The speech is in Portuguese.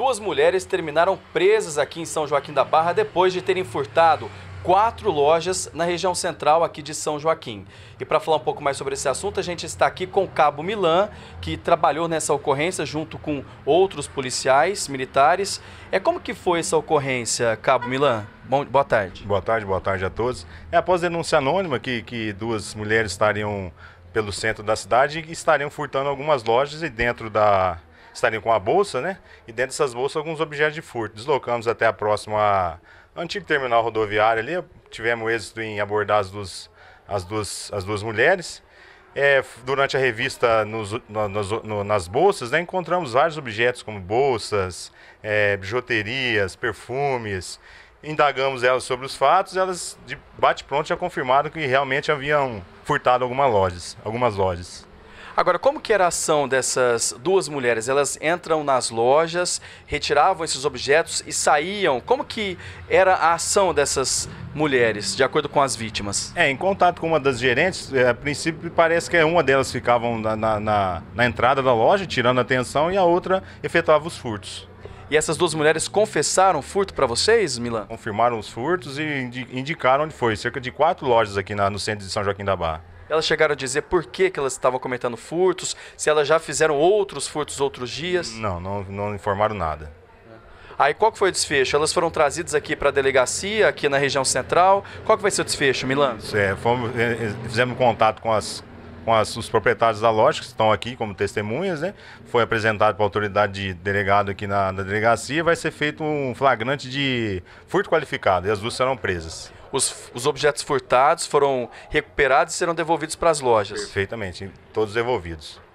duas mulheres terminaram presas aqui em São Joaquim da Barra depois de terem furtado quatro lojas na região central aqui de São Joaquim. E para falar um pouco mais sobre esse assunto, a gente está aqui com o Cabo Milan, que trabalhou nessa ocorrência junto com outros policiais militares. É como que foi essa ocorrência, Cabo Milan? Bom, boa tarde. Boa tarde, boa tarde a todos. É após denúncia anônima que, que duas mulheres estariam pelo centro da cidade e estariam furtando algumas lojas e dentro da estariam com a bolsa, né? E dentro dessas bolsas, alguns objetos de furto. Deslocamos até a próxima antigo terminal rodoviário ali. Tivemos êxito em abordar as duas, as duas, as duas mulheres. É, durante a revista nos, no, nas bolsas, né, encontramos vários objetos como bolsas, é, bijuterias, perfumes. Indagamos elas sobre os fatos, elas de bate-pronto já confirmaram que realmente haviam furtado alguma lojas, algumas lojas. Agora, como que era a ação dessas duas mulheres? Elas entram nas lojas, retiravam esses objetos e saíam. Como que era a ação dessas mulheres, de acordo com as vítimas? É, em contato com uma das gerentes, é, a princípio parece que uma delas ficavam na, na, na entrada da loja, tirando a atenção, e a outra efetuava os furtos. E essas duas mulheres confessaram furto para vocês, Milan? Confirmaram os furtos e indicaram onde foi. Cerca de quatro lojas aqui na, no centro de São Joaquim da Barra. Elas chegaram a dizer por que, que elas estavam cometendo furtos, se elas já fizeram outros furtos outros dias? Não, não, não informaram nada. Aí qual que foi o desfecho? Elas foram trazidas aqui para a delegacia, aqui na região central. Qual que vai ser o desfecho, Milan? É, fomos, eh, eh, fizemos contato com as com as, os proprietários da loja, que estão aqui como testemunhas, né? Foi apresentado para a autoridade de delegado aqui na, na delegacia. Vai ser feito um flagrante de furto qualificado e as duas serão presas. Os, os, objetos furtados foram recuperados e serão devolvidos para as lojas. Perfeitamente, todos devolvidos.